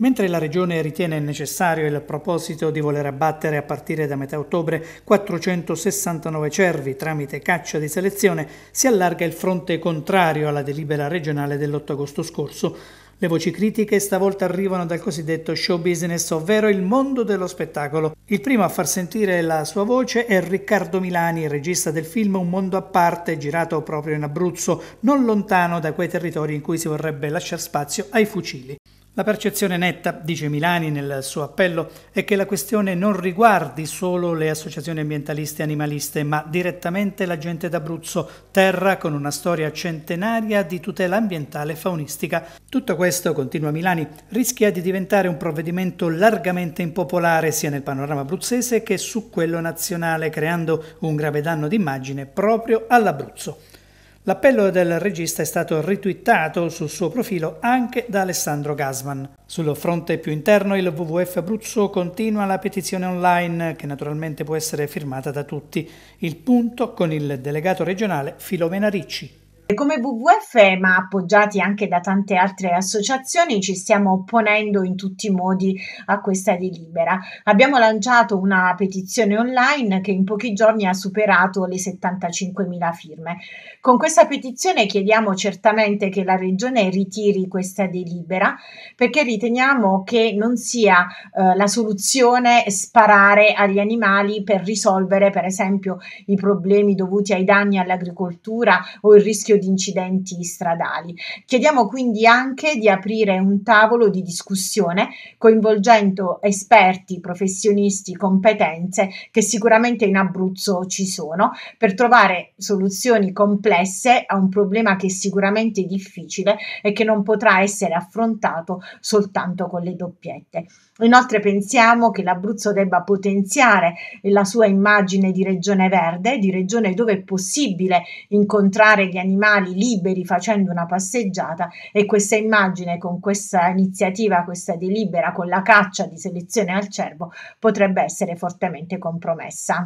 Mentre la Regione ritiene necessario il proposito di voler abbattere a partire da metà ottobre 469 cervi tramite caccia di selezione, si allarga il fronte contrario alla delibera regionale dell'8 agosto scorso. Le voci critiche stavolta arrivano dal cosiddetto show business, ovvero il mondo dello spettacolo. Il primo a far sentire la sua voce è Riccardo Milani, regista del film Un mondo a parte, girato proprio in Abruzzo, non lontano da quei territori in cui si vorrebbe lasciare spazio ai fucili. La percezione netta, dice Milani nel suo appello, è che la questione non riguardi solo le associazioni ambientaliste e animaliste, ma direttamente la gente d'Abruzzo, terra con una storia centenaria di tutela ambientale e faunistica. Tutto questo, continua Milani, rischia di diventare un provvedimento largamente impopolare sia nel panorama abruzzese che su quello nazionale, creando un grave danno d'immagine proprio all'Abruzzo. L'appello del regista è stato ritwittato sul suo profilo anche da Alessandro Gasman. Sullo fronte più interno il WWF Abruzzo continua la petizione online che naturalmente può essere firmata da tutti. Il punto con il delegato regionale Filomena Ricci. Come WWF, ma appoggiati anche da tante altre associazioni, ci stiamo opponendo in tutti i modi a questa delibera. Abbiamo lanciato una petizione online che in pochi giorni ha superato le 75.000 firme. Con questa petizione chiediamo certamente che la Regione ritiri questa delibera perché riteniamo che non sia eh, la soluzione sparare agli animali per risolvere per esempio i problemi dovuti ai danni all'agricoltura o il rischio di incidenti stradali. Chiediamo quindi anche di aprire un tavolo di discussione coinvolgendo esperti, professionisti, competenze che sicuramente in Abruzzo ci sono per trovare soluzioni complesse a un problema che è sicuramente difficile e che non potrà essere affrontato soltanto con le doppiette. Inoltre pensiamo che l'Abruzzo debba potenziare la sua immagine di regione verde, di regione dove è possibile incontrare gli animali animali liberi facendo una passeggiata e questa immagine con questa iniziativa, questa delibera con la caccia di selezione al cervo potrebbe essere fortemente compromessa.